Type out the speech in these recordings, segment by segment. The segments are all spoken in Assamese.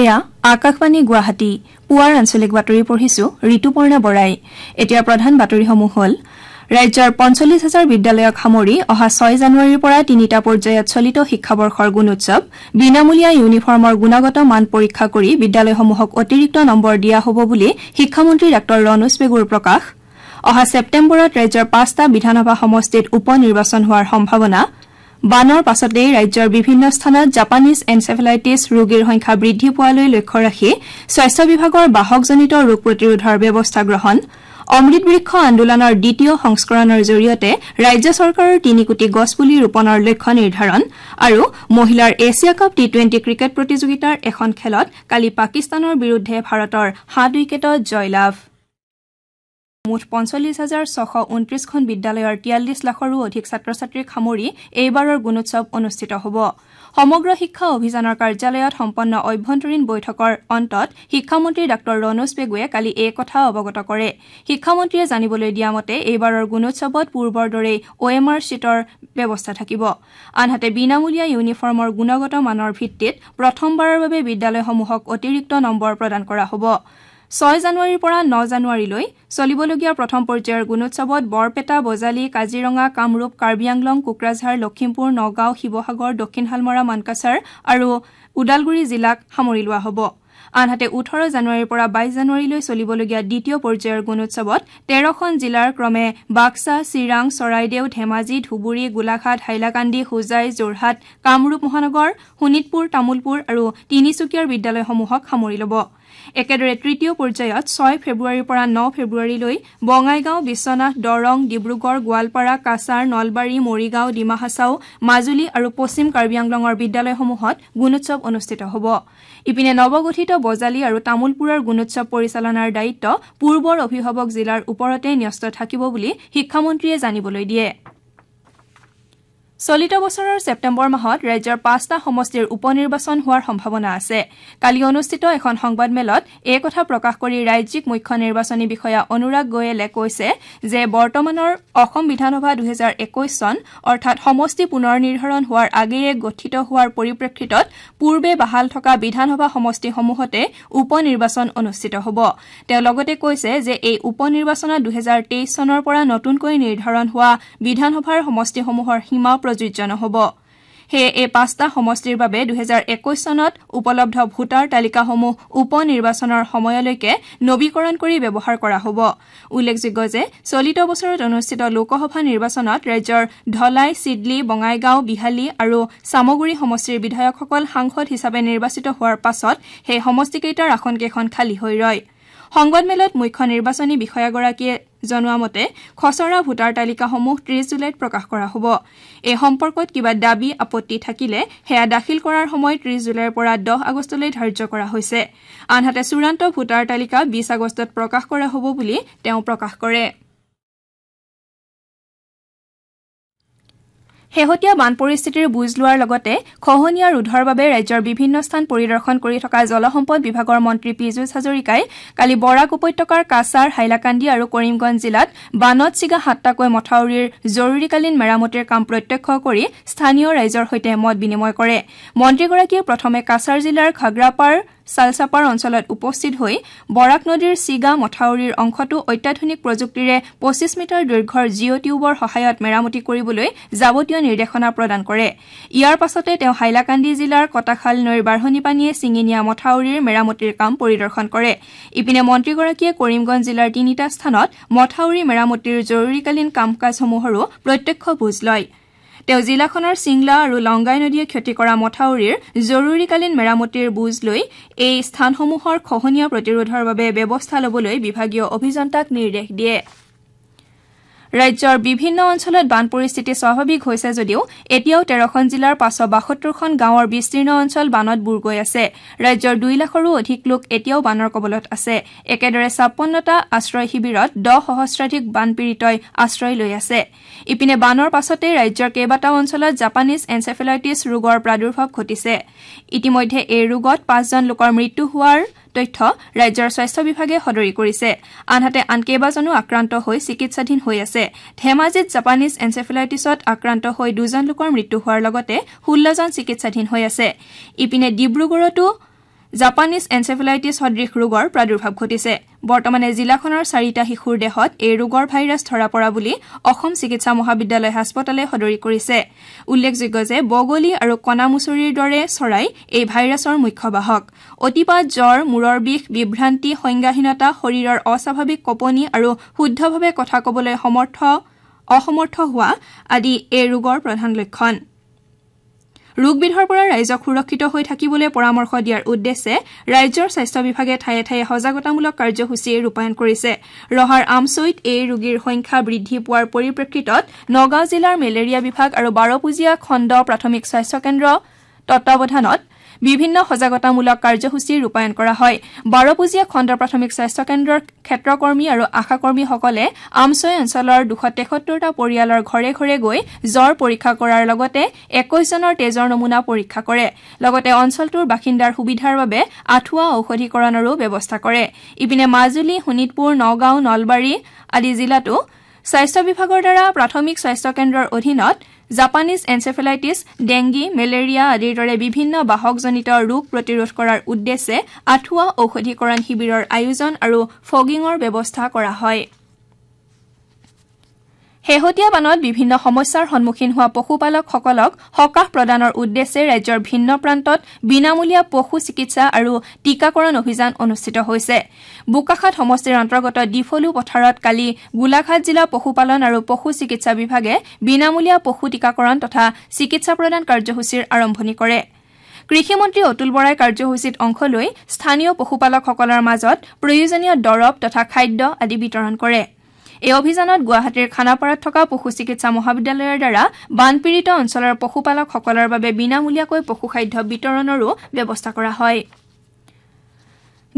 এয়া আকাশবাণী গুৱাহাটী পুৱাৰ আঞ্চলিক বাতৰি পঢ়িছো ঋতুপৰ্ণা বৰাই এতিয়া প্ৰধান বাতৰিসমূহ হ'ল ৰাজ্যৰ পঞ্চল্লিছ হাজাৰ বিদ্যালয়ক সামৰি অহা ছয় জানুৱাৰীৰ পৰা তিনিটা পৰ্যায়ত চলিত শিক্ষাবৰ্ষৰ গুণোৎসৱ বিনামূলীয়া ইউনিফৰ্মৰ গুণগত মান পৰীক্ষা কৰি বিদ্যালয়সমূহক অতিৰিক্ত নম্বৰ দিয়া হ'ব বুলি শিক্ষামন্ত্ৰী ডাঃ ৰণোজ পেগুৰ প্ৰকাশ অহা ছেপ্তেম্বৰত ৰাজ্যৰ পাঁচটা বিধানসভা সমষ্টিত উপ নিৰ্বাচন হোৱাৰ সম্ভাৱনা বানৰ পাছতেই ৰাজ্যৰ বিভিন্ন স্থানত জাপানিজ এনচেফেলাইটিছ ৰোগীৰ সংখ্যা বৃদ্ধি পোৱালৈ লক্ষ্য ৰাখি স্বাস্থ্য বিভাগৰ বাহকজনিত ৰোগ প্ৰতিৰোধৰ ব্যৱস্থা গ্ৰহণ অমৃত বৃক্ষ আন্দোলনৰ দ্বিতীয় সংস্কৰণৰ জৰিয়তে ৰাজ্য চৰকাৰৰ তিনি কোটি গছপুলি ৰোপণৰ লক্ষ্য নিৰ্ধাৰণ আৰু মহিলাৰ Asia Cup T twenty cricket প্ৰতিযোগিতাৰ এখন খেলত কালি পাকিস্তানৰ বিৰুদ্ধে ভাৰতৰ সাত উইকেটত জয়লাভ মুঠ পঞ্চল্লিছ হাজাৰ ছশ ঊনত্ৰিশখন বিদ্যালয়ৰ তিয়াল্লিছ লাখৰো অধিক ছাত্ৰ ছাত্ৰীক সামৰি এইবাৰৰ গুণোৎসৱ অনুষ্ঠিত হ'ব সমগ্ৰ শিক্ষা অভিযানৰ কাৰ্যালয়ত সম্পন্ন অভ্যন্তৰীণ বৈঠকৰ অন্তত শিক্ষামন্ত্ৰী ডাঃ ৰনোজ পেগুৱে কালি এই কথা অৱগত কৰে শিক্ষামন্ত্ৰীয়ে জানিবলৈ দিয়া মতে এইবাৰৰ গুণোৎসৱত পূৰ্বৰ দৰেই অ এম আৰ শ্বীটৰ ব্যৱস্থা থাকিব আনহাতে বিনামূলীয়া ইউনিফৰ্মৰ গুণগত মানৰ ভিত্তিত প্ৰথমবাৰৰ বাবে বিদ্যালয়সমূহক অতিৰিক্ত নম্বৰ প্ৰদান কৰা হ'ব ছয় জানুৱাৰীৰ পৰা ন জানুৱাৰীলৈ চলিবলগীয়া প্ৰথম পৰ্যায়ৰ গুণোৎসৱত বৰপেটা বজালী কাজিৰঙা কামৰূপ কাৰ্বি আংলং কোকৰাঝাৰ লখিমপুৰ নগাঁও শিৱসাগৰ দক্ষিণ হালমৰা মানকাছাৰ আৰু ওদালগুৰি জিলাক সামৰি লোৱা হ'ব আনহাতে ওঠৰ জানুৱাৰীৰ পৰা বাইছ জানুৱাৰীলৈ চলিবলগীয়া দ্বিতীয় পৰ্যায়ৰ গুণোৎসৱত তেৰখন জিলাৰ ক্ৰমে বাক্সা চিৰাং চৰাইদেউ ধেমাজি ধুবুৰী গোলাঘাট হাইলাকান্দি হোজাই যোৰহাট কামৰূপ মহানগৰ শোণিতপুৰ তামোলপুৰ আৰু তিনিচুকীয়াৰ বিদ্যালয়সমূহক সামৰি ল'ব একেদৰে তৃতীয় পৰ্যায়ত ছয় ফেব্ৰুৱাৰীৰ পৰা ন ফেব্ৰুৱাৰীলৈ বঙাইগাঁও বিশ্বনাথ দৰং ডিব্ৰুগড় গোৱালপাৰা কাছাৰ নলবাৰী মৰিগাঁও ডিমা হাছাও মাজুলী আৰু পশ্চিম কাৰ্বি আংলঙৰ বিদ্যালয়সমূহত গুণোৎসৱ অনুষ্ঠিত হ'ব ইপিনে নৱগঠিত বজালী আৰু তামোলপুৰৰ গুণোৎসৱ পৰিচালনাৰ দায়িত্ব পূৰ্বৰ অভিভাৱক জিলাৰ ওপৰতে ন্যস্ত থাকিব বুলি শিক্ষামন্ত্ৰীয়ে জানিবলৈ দিয়ে চলিত বছৰৰ ছেপ্তেম্বৰ মাহত ৰাজ্যৰ পাঁচটা সমষ্টিৰ উপ নিৰ্বাচন হোৱাৰ সম্ভাৱনা আছে কালি অনুষ্ঠিত এখন সংবাদমেলত এই কথা প্ৰকাশ কৰি ৰাজ্যিক মুখ্য নিৰ্বাচনী বিষয়া অনুৰাগ গোৱেলে কৈছে যে বৰ্তমানৰ অসম বিধানসভা দুহেজাৰ একৈশ চন অৰ্থাৎ সমষ্টি পুনৰ নিৰ্ধাৰণ হোৱাৰ আগেয়ে গঠিত হোৱাৰ পৰিপ্ৰেক্ষিতত পূৰ্বে বাহাল থকা বিধানসভা সমষ্টিসমূহতে উপ নিৰ্বাচন অনুষ্ঠিত হ'ব তেওঁ লগতে কৈছে যে এই উপ নিৰ্বাচনত দুহেজাৰ তেইছ চনৰ পৰা নতুনকৈ নিৰ্ধাৰণ হোৱা বিধানসভাৰ সমষ্টিসমূহৰ সীমা প্ৰযোজ্য নহ'ব সেয়ে এই পাঁচটা সমষ্টিৰ বাবে দুহেজাৰ একৈছ চনত উপলব্ধ ভোটাৰ তালিকাসমূহ উপ নিৰ্বাচনৰ সময়লৈকে নবীকৰণ কৰি ব্যৱহাৰ কৰা হ'ব উল্লেখযোগ্য যে চলিত বছৰত অনুষ্ঠিত লোকসভা নিৰ্বাচনত ৰাজ্যৰ ধলাই ছিডলি বঙাইগাঁও বিহালী আৰু চামগুৰি সমষ্টিৰ বিধায়কসকল সাংসদ হিচাপে নিৰ্বাচিত হোৱাৰ পাছত সেই সমষ্টিকেইটাৰ আসনকেইখন খালী হৈ ৰয় সংবাদমেলত মুখ্য নিৰ্বাচনী বিষয়াগৰাকীয়ে জনোৱা মতে খচৰা ভোটাৰ তালিকাসমূহ ত্ৰিছ জুলাইত প্ৰকাশ কৰা হ'ব এই সম্পৰ্কত কিবা দাবী আপত্তি থাকিলে সেয়া দাখিল কৰাৰ সময় ত্ৰিছ জুলাইৰ পৰা দহ আগষ্টলৈ ধাৰ্য কৰা হৈছে আনহাতে চূড়ান্ত ভোটাৰ তালিকা বিশ আগষ্টত প্ৰকাশ কৰা হ'ব বুলি তেওঁ প্ৰকাশ কৰিছে শেহতীয়া বান পৰিস্থিতিৰ বুজ লোৱাৰ লগতে খহনীয়া ৰোধৰ বাবে ৰাজ্যৰ বিভিন্ন স্থান পৰিদৰ্শন কৰি থকা জলসম্পদ বিভাগৰ মন্ত্ৰী পীযুষ হাজৰিকাই কালি বৰাক উপত্যকাৰ কাছাৰ হাইলাকান্দি আৰু কৰিমগঞ্জ জিলাত বানত ছিগা সাতটাকৈ মথাউৰিৰ জৰুৰীকালীন মেৰামতিৰ কাম প্ৰত্যক্ষ কৰি স্থানীয় ৰাইজৰ সৈতে মত বিনিময় কৰে মন্ত্ৰীগৰাকীয়ে প্ৰথমে কাছাৰ জিলাৰ খাগ্ৰাপাৰ ছালছাপাৰ অঞ্চলত উপস্থিত হৈ বৰাক নদীৰ ছিগা মথাউৰিৰ অংশটো অত্যাধুনিক প্ৰযুক্তিৰে পঁচিছ মিটাৰ দৈৰ্ঘৰ জিঅ' টিউবৰ সহায়ত মেৰামতি কৰিবলৈ যাৱতীয় নিৰ্দেশনা প্ৰদান কৰে ইয়াৰ পাছতে তেওঁ হাইলাকান্দি জিলাৰ কটাশাল নৈৰ বাঢ়নী পানীয়ে ছিঙি নিয়া মথাউৰিৰ মেৰামতিৰ কাম পৰিদৰ্শন কৰে ইপিনে মন্ত্ৰীগৰাকীয়ে কৰিমগঞ্জ জিলাৰ তিনিটা স্থানত মথাউৰি মেৰামতিৰ জৰুৰীকালীন কাম কাজসমূহৰো প্ৰত্যক্ষ বুজ লয় তেওঁ জিলাখনৰ চিংলা আৰু লংগাই নদীয়ে ক্ষতি কৰা মথাউৰিৰ জৰুৰীকালীন মেৰামতিৰ বুজ লৈ এই স্থানসমূহৰ খহনীয়া প্ৰতিৰোধৰ বাবে ব্যৱস্থা ল'বলৈ বিভাগীয় অভিযন্তাক নিৰ্দেশ দিয়ে ৰাজ্যৰ বিভিন্ন অঞ্চলত বান পৰিস্থিতি স্বাভাৱিক হৈছে যদিও এতিয়াও তেৰখন জিলাৰ পাঁচশ বাসত্তৰখন গাঁৱৰ বিস্তীৰ্ণ অঞ্চল বানত বুৰ গৈ আছে ৰাজ্যৰ দুই লাখৰো অধিক লোক এতিয়াও বানৰ কবলত আছে একেদৰে ছাপন্নটা আশ্ৰয় শিবিৰত দহ সহস্ৰাধিক বানপীড়িতই আশ্ৰয় লৈ আছে ইপিনে বানৰ পাছতে ৰাজ্যৰ কেইবাটাও অঞ্চলত জাপানীজ এনচেফেলাইটিছ ৰোগৰ প্ৰাদুৰ্ভাৱ ঘটিছে ইতিমধ্যে এই ৰোগত পাঁচজন লোকৰ মৃত্যু হোৱাৰ তথ্য ৰাজ্যৰ স্বাস্থ্য বিভাগে সদৰি কৰিছে আনহাতে আন কেইবাজনো আক্ৰান্ত হৈ চিকিৎসাধীন হৈ আছে ধেমাজিত জাপানীজ এনচেফেলাইটিছত আক্ৰান্ত হৈ দুজন লোকৰ মৃত্যু হোৱাৰ লগতে ষোল্লজন চিকিৎসাধীন হৈ আছে ইপিনে ডিব্ৰুগড়তো জাপানীজ এনচেফেলাইটিছ সদৃশ ৰোগৰ প্ৰাদুৰ্ভাৱ ঘটিছে বৰ্তমানে জিলাখনৰ চাৰিটা শিশুৰ দেহত এই ৰোগৰ ভাইৰাছ ধৰা পৰা বুলি অসম চিকিৎসা মহাবিদ্যালয় হাস্পতালে সদৰি কৰিছে উল্লেখযোগ্য যে বগলী আৰু কণামুচৰিৰ দৰে চৰাই এই ভাইৰাছৰ মুখ্য বাহক অতিপাত জ্বৰ মূৰৰ বিষ বিভ্ৰান্তি সংজ্ঞাহীনতা শৰীৰৰ অস্বাভাৱিক কঁপনি আৰু শুদ্ধভাৱে কথা কবলৈ অসমৰ্থ হোৱা আদি এই ৰোগৰ প্ৰধান লক্ষণ ৰোগবিধৰ পৰা ৰাইজক সুৰক্ষিত হৈ থাকিবলৈ পৰামৰ্শ দিয়াৰ উদ্দেশ্যে ৰাজ্যৰ স্বাস্থ্য বিভাগে ঠায়ে ঠায়ে সজাগতামূলক কাৰ্যসূচী ৰূপায়ণ কৰিছে ৰহাৰ আমচৈত এই ৰোগীৰ সংখ্যা বৃদ্ধি পোৱাৰ পৰিপ্ৰেক্ষিতত নগাঁও জিলাৰ মেলেৰিয়া বিভাগ আৰু বাৰপুজীয়া খণ্ড প্ৰাথমিক স্বাস্থ্য কেন্দ্ৰ তত্বাৱধানত বিভিন্ন সজাগতামূলক কাৰ্যসূচী ৰূপায়ণ কৰা হয় বাৰপুজীয়া খণ্ড প্ৰাথমিক স্বাস্থ্য স্বাস্থ্যকেন্দ্ৰৰ ক্ষেত্ৰকৰ্মী আৰু আশাকৰ্মীসকলে আমছৈ অঞ্চলৰ দুশ তেসত্তৰটা পৰিয়ালৰ ঘৰে ঘৰে গৈ জ্বৰ পৰীক্ষা কৰাৰ লগতে একৈশজনৰ তেজৰ নমুনা পৰীক্ষা কৰে লগতে অঞ্চলটোৰ বাসিন্দাৰ সুবিধাৰ বাবে আঁঠুৱা ঔষধীকৰণৰো ব্যৱস্থা কৰে ইপিনে মাজুলী শোণিতপুৰ নগাঁও নলবাৰী আদি জিলাতো স্বাস্থ্য বিভাগৰ দ্বাৰা প্ৰাথমিক স্বাস্থ্য কেন্দ্ৰৰ অধীনত জাপানীজ এনচেফেলাইটিছ ডেংগি মেলেৰিয়া আদিৰ দৰে বিভিন্ন বাহকজনিত ৰোগ প্ৰতিৰোধ কৰাৰ উদ্দেশ্যে আঁঠুৱা ঔষধীকৰণ শিবিৰৰ আয়োজন আৰু ফগিঙৰ ব্যৱস্থা কৰা হয় শেহতীয়া বানত বিভিন্ন সমস্যাৰ সন্মুখীন হোৱা পশুপালকসকলক সকাহ প্ৰদানৰ উদ্দেশ্যে ৰাজ্যৰ ভিন্ন প্ৰান্তত বিনামূলীয়া পশু চিকিৎসা আৰু টীকাকৰণ অভিযান অনুষ্ঠিত হৈছে বোকাখাট সমষ্টিৰ অন্তৰ্গত ডিফলু পথাৰত কালি গোলাঘাট জিলা পশুপালন আৰু পশু চিকিৎসা বিভাগে বিনামূলীয়া পশু টীকাকৰণ তথা চিকিৎসা প্ৰদান কাৰ্যসূচীৰ আৰম্ভণি কৰে কৃষিমন্ত্ৰী অতুল বৰাই কাৰ্যসূচীত অংশ লৈ স্থানীয় পশুপালকসকলৰ মাজত প্ৰয়োজনীয় দৰৱ তথা খাদ্য আদি বিতৰণ কৰিছে এই অভিযানত গুৱাহাটীৰ খানাপাৰাত থকা পশু চিকিৎসা মহাবিদ্যালয়ৰ দ্বাৰা বানপীড়িত অঞ্চলৰ পশুপালকসকলৰ বাবে বিনামূলীয়াকৈ পশুখাদ্য বিতৰণৰো ব্যৱস্থা কৰা হয়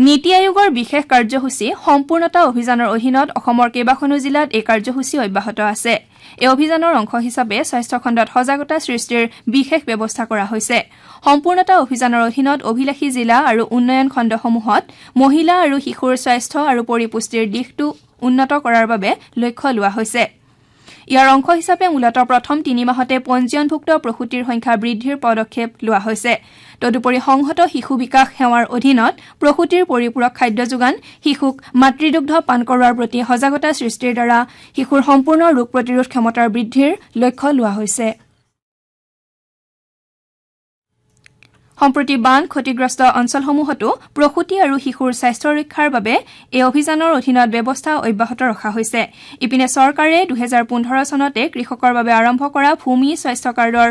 নীতি আয়োগৰ বিশেষ কাৰ্যসূচী সম্পূৰ্ণতা অভিযানৰ অধীনত অসমৰ কেইবাখনো জিলাত এই কাৰ্যসূচী অব্যাহত আছে এই অভিযানৰ অংশ হিচাপে স্বাস্থ্য খণ্ডত সজাগতা সৃষ্টিৰ বিশেষ ব্যৱস্থা কৰা হৈছে সম্পূৰ্ণতা অভিযানৰ অধীনত অভিলাষী জিলা আৰু উন্নয়ন খণ্ডসমূহত মহিলা আৰু শিশুৰ স্বাস্থ্য আৰু পৰিপুষ্টিৰ দিশটো উন্নত কৰাৰ বাবে লক্ষ্য লোৱা হৈছে ইয়াৰ অংশ হিচাপে মূলতঃ প্ৰথম তিনি মাহতে পঞ্জীয়নভুক্ত প্ৰসূতিৰ সংখ্যা বৃদ্ধিৰ পদক্ষেপ লোৱা হৈছে তদুপৰি সংহত শিশু বিকাশ সেৱাৰ অধীনত প্ৰসূতিৰ পৰিপূৰক খাদ্য যোগান শিশুক মাতৃদুগ্ধ পান কৰোৱাৰ প্ৰতি সজাগতা সৃষ্টিৰ দ্বাৰা শিশুৰ সম্পূৰ্ণ ৰোগ প্ৰতিৰোধ ক্ষমতাৰ বৃদ্ধিৰ লক্ষ্য লোৱা হৈছে সম্প্ৰতি বান ক্ষতিগ্ৰস্ত অঞ্চলসমূহতো প্ৰসূতি আৰু শিশুৰ স্বাস্থ্য ৰক্ষাৰ বাবে এই অভিযানৰ অধীনত ব্যৱস্থা অব্যাহত ৰখা হৈছে ইপিনে চৰকাৰে দুহেজাৰ পোন্ধৰ চনতে কৃষকৰ বাবে আৰম্ভ কৰা ভূমি স্বাস্থ্য কাৰ্ডৰ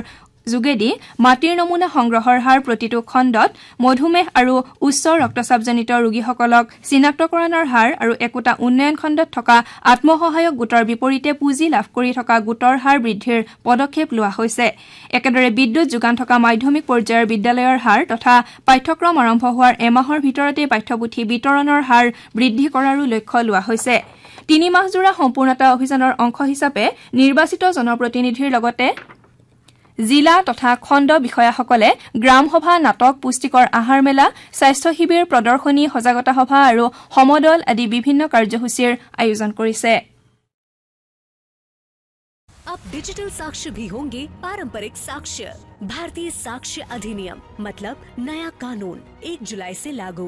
যোগেদি মাটিৰ নমুনা সংগ্ৰহৰ হাৰ প্ৰতিটো খণ্ডত মধুমেহ আৰু উচ্চ ৰক্তচাপজনিত ৰোগীসকলক চিনাক্তকৰণৰ হাৰ আৰু একোটা উন্নয়ন খণ্ডত থকা আম্মসহায়ক গোটৰ বিপৰীতে পুঁজি লাভ কৰি থকা গোটৰ হাৰ বৃদ্ধিৰ পদক্ষেপ লোৱা হৈছে একেদৰে বিদ্যুৎ যোগান থকা মাধ্যমিক পৰ্যায়ৰ বিদ্যালয়ৰ হাৰ তথা পাঠ্যক্ৰম আৰম্ভ হোৱাৰ এমাহৰ ভিতৰতে পাঠ্যপুথি বিতৰণৰ হাৰ বৃদ্ধি কৰাৰো লক্ষ্য লোৱা হৈছে তিনিমাহজোৰা সম্পূৰ্ণতা অভিযানৰ অংশ হিচাপে নিৰ্বাচিত জনপ্ৰতিনিধিৰ লগতে জিলা তথা খণ্ড বিষয়াসকলে গ্ৰামসভা নাটক পুষ্টিকৰ আহাৰ মেলা স্বাস্থ্য শিবিৰ প্ৰদৰ্শনী সজাগতা সভা আৰু সমদল আদি বিভিন্ন কাৰ্যসূচীৰ আয়োজন কৰিছে अब डिजिटल साक्ष्य भी होंगे पारंपरिक साक्ष्य भारतीय साक्ष्य अधिनियम मतलब नया कानून 1 जुलाई से लागू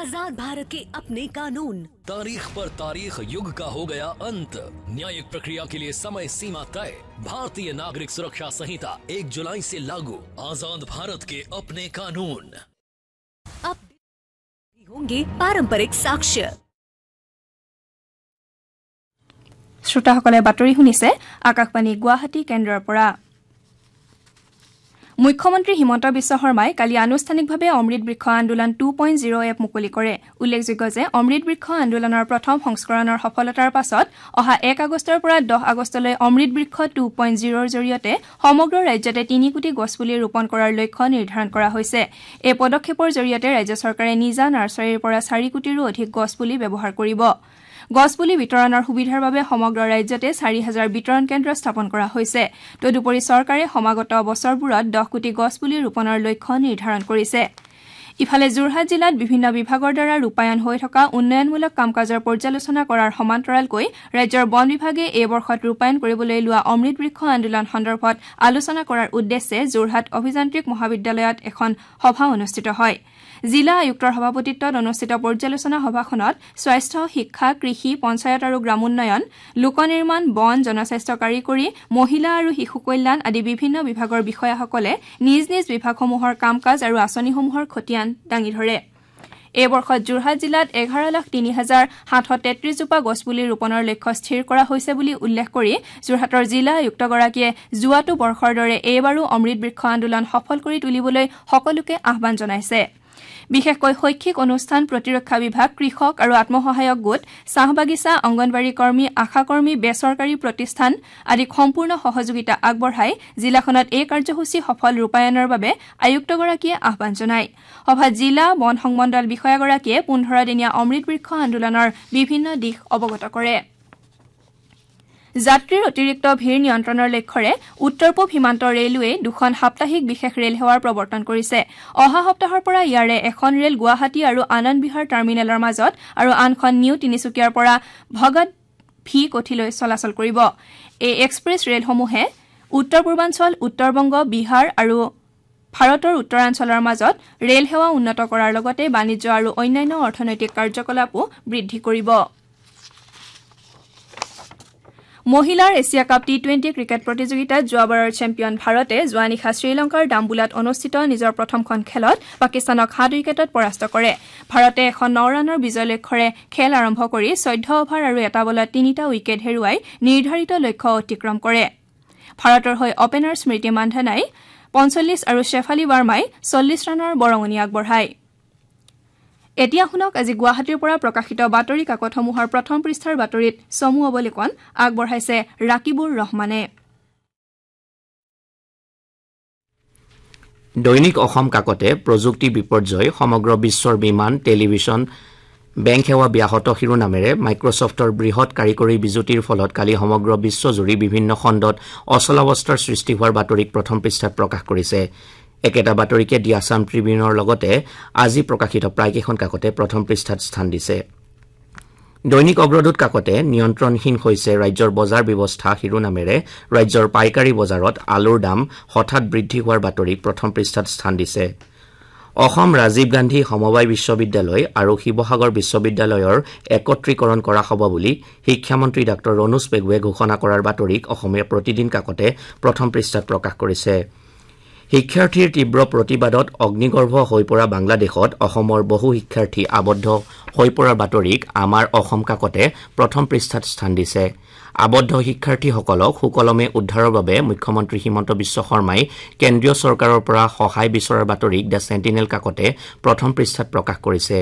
आजाद भारत के अपने कानून तारीख पर तारीख युग का हो गया अंत न्यायिक प्रक्रिया के लिए समय सीमा तय भारतीय नागरिक सुरक्षा संहिता एक जुलाई से लागू आजाद भारत के अपने कानून अब होंगे पारंपरिक साक्ष्य শ্ৰোতাসকলে বাতৰি শুনিছে আকাশবাণী গুৱাহাটী কেন্দ্ৰৰ পৰা মুখ্যমন্ত্ৰী হিমন্ত বিশ্ব শৰ্মাই কালি আনুষ্ঠানিকভাৱে অমৃত বৃক্ষ আন্দোলন টু পইণ্ট জিৰ' এপ মুকলি কৰে উল্লেখযোগ্য যে অমৃত বৃক্ষ আন্দোলনৰ প্ৰথম সংস্কৰণৰ সফলতাৰ পাছত অহা এক আগষ্টৰ পৰা দহ আগষ্টলৈ অমৃত বৃক্ষ টু পইণ্ট জিৰ'ৰ জৰিয়তে সমগ্ৰ ৰাজ্যতে তিনি কোটি গছপুলি ৰোপণ কৰাৰ লক্ষ্য নিৰ্ধাৰণ কৰা হৈছে এই পদক্ষেপৰ জৰিয়তে ৰাজ্য চৰকাৰে নিজা নাৰ্চাৰীৰ পৰা চাৰি কোটিৰো অধিক গছপুলি ব্যৱহাৰ কৰিব গছপুলি বিতৰণৰ সুবিধাৰ বাবে সমগ্ৰ ৰাজ্যতে চাৰি হাজাৰ বিতৰণ কেন্দ্ৰ স্থাপন কৰা হৈছে তদুপৰি চৰকাৰে সমাগত বছৰবোৰত দহ কোটি গছপুলি ৰোপণৰ লক্ষ্য নিৰ্ধাৰণ কৰিছে ইফালে যোৰহাট জিলাত বিভিন্ন বিভাগৰ দ্বাৰা ৰূপায়ণ হৈ থকা উন্নয়নমূলক কাম কাজৰ পৰ্যালোচনা কৰাৰ সমান্তৰালকৈ ৰাজ্যৰ বন বিভাগে এই বৰ্ষত ৰূপায়ণ কৰিবলৈ লোৱা অমৃত বৃক্ষ আন্দোলন সন্দৰ্ভত আলোচনা কৰাৰ উদ্দেশ্যে যোৰহাট অভিযান্ত্ৰিক মহাবিদ্যালয়ত এখন সভা অনুষ্ঠিত হয় জিলা আয়ুক্তৰ সভাপতিত্বত অনুষ্ঠিত পৰ্যালোচনা সভাখনত স্বাস্থ্য শিক্ষা কৃষি পঞ্চায়ত আৰু গ্ৰামোন্নয়ন লোক নিৰ্মাণ বন জনস্বাস্থ্য কাৰিকৰী মহিলা আৰু শিশু কল্যাণ আদি বিভিন্ন বিভাগৰ বিষয়াসকলে নিজ নিজ বিভাগসমূহৰ কাম কাজ আৰু আঁচনিসমূহৰ খতিয়ান দাঙি ধৰে এই বৰ্ষত যোৰহাট জিলাত এঘাৰ লাখ তিনি হাজাৰ সাতশ তেত্ৰিছজোপা গছপুলি ৰোপণৰ লক্ষ্য স্থিৰ কৰা হৈছে বুলি উল্লেখ কৰি যোৰহাটৰ জিলা আয়ুক্তগৰাকীয়ে যোৱাটো বৰ্ষৰ দৰে এইবাৰো অমৃত বৃক্ষ আন্দোলন সফল কৰি তুলিবলৈ সকলোকে আহান জনাইছে বিশেষকৈ শৈক্ষিক অনুষ্ঠান প্ৰতিৰক্ষা বিভাগ কৃষক আৰু আম্মসহায়ক গোট চাহ বাগিচা অংগনবাড়ী কৰ্মী আশাকৰ্মী বেচৰকাৰী প্ৰতিষ্ঠান আদিক সম্পূৰ্ণ সহযোগিতা আগবঢ়াই জিলাখনত এই কাৰ্যসূচী সফল ৰূপায়ণৰ বাবে আয়ুক্তগৰাকীয়ে আহান জনায় সভাত জিলা বন সংমণ্ডল বিষয়াগৰাকীয়ে পোন্ধৰদিনীয়া অমৃত বৃক্ষ আন্দোলনৰ বিভিন্ন দিশ অৱগত কৰিছে যাত্ৰীৰ অতিৰিক্ত ভিৰ নিয়ন্ত্ৰণৰ লক্ষ্যৰে উত্তৰ পূব সীমান্ত ৰেলৱে দুখন সাপ্তাহিক বিশেষ ৰেলসেৱাৰ প্ৰৱৰ্তন কৰিছে অহা সপ্তাহৰ পৰা ইয়াৰে এখন ৰেল গুৱাহাটী আৰু আনন্দ বিহাৰ টাৰ্মিনেলৰ মাজত আৰু আনখন নিউ তিনিচুকীয়াৰ পৰা ভগত ভি কঠিলৈ চলাচল কৰিব এই এক্সপ্ৰেছ ৰেলসমূহে উত্তৰ পূৰ্বাঞ্চল উত্তৰবংগ বিহাৰ আৰু ভাৰতৰ উত্তৰাঞ্চলৰ মাজত ৰেলসেৱা উন্নত কৰাৰ লগতে বাণিজ্য আৰু অন্যান্য অৰ্থনৈতিক কাৰ্যকলাপো বৃদ্ধি কৰিব মহিলাৰ Asia Cup T twenty cricket প্ৰতিযোগিতাত যোৱাবাৰৰ চেম্পিয়ন ভাৰতে যোৱা নিশা শ্ৰীলংকাৰ ডাম্বুলাত অনুষ্ঠিত নিজৰ প্ৰথমখন খেলত পাকিস্তানক সাত উইকেটত পৰাস্ত কৰে ভাৰতে এখন ন ৰাণৰ বিজয় লক্ষ্যৰে খেল আৰম্ভ কৰি চৈধ্য অভাৰ আৰু এটা বলত তিনিটা উইকেট হেৰুৱাই নিৰ্ধাৰিত লক্ষ্য অতিক্ৰম কৰে ভাৰতৰ হৈ অপেনাৰ স্মৃতি মান্ধানাই পঞ্চল্লিছ আৰু শেফালী বাৰ্মাই চল্লিছ ৰাণৰ বৰঙণি আগবঢ়ায় এতিয়া শুনক আজি গুৱাহাটীৰ পৰা প্ৰকাশিত বাতৰি কাকতসমূহৰ প্ৰথম পৃষ্ঠাৰ বাতৰিত চমু অৱলেকন আগবঢ়াইছে ৰাকিবুৰ ৰহমানে দৈনিক অসম কাকতে প্ৰযুক্তি বিপৰ্যয় সমগ্ৰ বিশ্বৰ বিমান টেলিভিছন বেংক সেৱা ব্যাহত শিৰোনামেৰে মাইক্ৰ'ছফ্টৰ বৃহৎ কাৰিকৰী বিজুতিৰ ফলত কালি সমগ্ৰ বিশ্বজুৰি বিভিন্ন খণ্ডত অচলাৱস্থাৰ সৃষ্টি হোৱাৰ বাতৰিক প্ৰথম পৃষ্ঠাত প্ৰকাশ কৰিছে একেটা বাতৰিকে দি আছাম ট্ৰিবিউনৰ লগতে আজি প্ৰকাশিত প্ৰায়কেইখন কাকতে প্ৰথম পৃষ্ঠাত স্থান দিছে দৈনিক অগ্ৰদূত কাকতে নিয়ন্ত্ৰণহীন হৈছে ৰাজ্যৰ বজাৰ ব্যৱস্থা শিৰোনামেৰে ৰাজ্যৰ পাইকাৰী বজাৰত আলুৰ দাম হঠাৎ বৃদ্ধি হোৱাৰ বাতৰিক প্ৰথম পৃষ্ঠাত স্থান দিছে অসম ৰাজীৱ গান্ধী সমবায় বিশ্ববিদ্যালয় আৰু শিৱসাগৰ বিশ্ববিদ্যালয়ৰ একত্ৰীকৰণ কৰা হ'ব বুলি শিক্ষামন্ত্ৰী ডাঃ ৰণোজ পেগুৱে ঘোষণা কৰাৰ বাতৰিক অসমীয়া প্ৰতিদিন কাকতে প্ৰথম পৃষ্ঠাত প্ৰকাশ কৰিছে শিক্ষাৰ্থীৰ তীৱ প্ৰতিবাদত অগ্নিগৰ্ভ হৈ পৰা বাংলাদেশত অসমৰ বহু শিক্ষাৰ্থী আবদ্ধ হৈ পৰাৰ বাতৰিক আমাৰ অসম কাকতে প্ৰথম পৃষ্ঠাত স্থান দিছে আবদ্ধ শিক্ষাৰ্থীসকলক সুকলমে উদ্ধাৰৰ বাবে মুখ্যমন্ত্ৰী হিমন্ত বিশ্ব শৰ্মাই কেন্দ্ৰীয় চৰকাৰৰ পৰা সহায় বিচৰাৰ বাতৰিক দ্য চেণ্টিনেল কাকতে প্ৰথম পৃষ্ঠাত প্ৰকাশ কৰিছে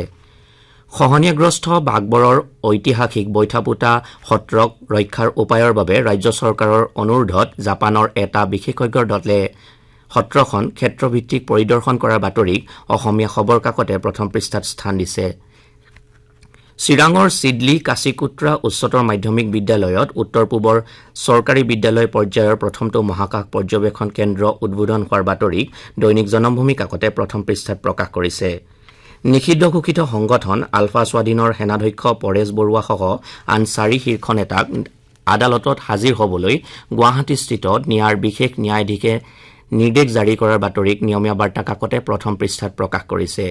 খহনীয়াগ্ৰস্ত বাঘবৰৰ ঐতিহাসিক বৈঠাপোতা সত্ৰক ৰক্ষাৰ উপায়ৰ বাবে ৰাজ্য চৰকাৰৰ অনুৰোধত জাপানৰ এটা বিশেষজ্ঞৰ দলে সত্ৰখন ক্ষেত্ৰভিত্তিক পৰিদৰ্শন কৰাৰ বাতৰিক অসমীয়া খবৰ কাকতে প্ৰথম পৃষ্ঠাত স্থান দিছে চিৰাঙৰ ছিডলি কাছিকুট্ৰা উচ্চতৰ মাধ্যমিক বিদ্যালয়ত উত্তৰ পূবৰ চৰকাৰী বিদ্যালয় পৰ্যায়ৰ প্ৰথমটো মহাকাশ পৰ্যবেক্ষণ কেন্দ্ৰ উদ্বোধন হোৱাৰ বাতৰিক দৈনিক জনমভূমি কাকতে প্ৰথম পৃষ্ঠাত প্ৰকাশ কৰিছে নিষিদ্ধ ঘোষিত সংগঠন আলফা স্বাধীনৰ সেনাধ্যক্ষ পৰেশ বৰুৱাসহ আন চাৰি শীৰ্ষ নেতাক আদালতত হাজিৰ হ'বলৈ গুৱাহাটীস্থিত নিয়াৰ বিশেষ ন্যায়াধীশে নিৰ্দেশ জাৰি কৰাৰ বাতৰিক নিয়মীয়া বাৰ্তা কাকতে প্ৰথম পৃষ্ঠাত প্ৰকাশ কৰিছে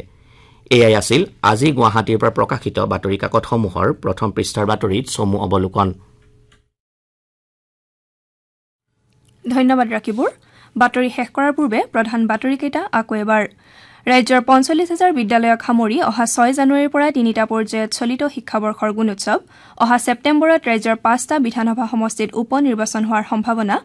এয়াই আছিল আজি গুৱাহাটীৰ পৰা প্ৰকাশিত বাতৰি কাকতসমূহৰ প্ৰথম পৃষ্ঠাৰ বাতৰিত চমু অৱলোকন ধন্যবাদ ৰাখিবোৰ বাতৰি শেষ কৰাৰ পূৰ্বে প্ৰধান বাতৰিকেইটা আকৌ এবাৰ ৰাজ্যৰ পঞ্চল্লিছ হাজাৰ বিদ্যালয়ক সামৰি অহা ছয় জানুৱাৰীৰ পৰা তিনিটা পৰ্যায়ত চলিত শিক্ষাবৰ্ষৰ গুণোৎসৱ অহা ছেপ্তেম্বৰত ৰাজ্যৰ পাঁচটা বিধানসভা সমষ্টিত উপ নিৰ্বাচন হোৱাৰ সম্ভাৱনা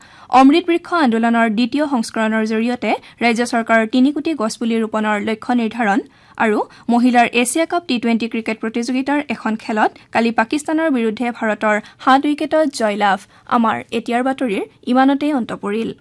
অমৃত বৃক্ষ আন্দোলনৰ দ্বিতীয় সংস্কৰণৰ জৰিয়তে ৰাজ্য চৰকাৰৰ তিনি কোটি গছপুলি ৰোপণৰ লক্ষ্য নিৰ্ধাৰণ আৰু মহিলাৰ Asia Cup T twenty cricket প্ৰতিযোগিতাৰ এখন খেলত কালি পাকিস্তানৰ বিৰুদ্ধে ভাৰতৰ সাত উইকেটত জয়লাভ আমাৰ এতিয়াৰ বাতৰিৰ ইমানতে অন্ত পৰিল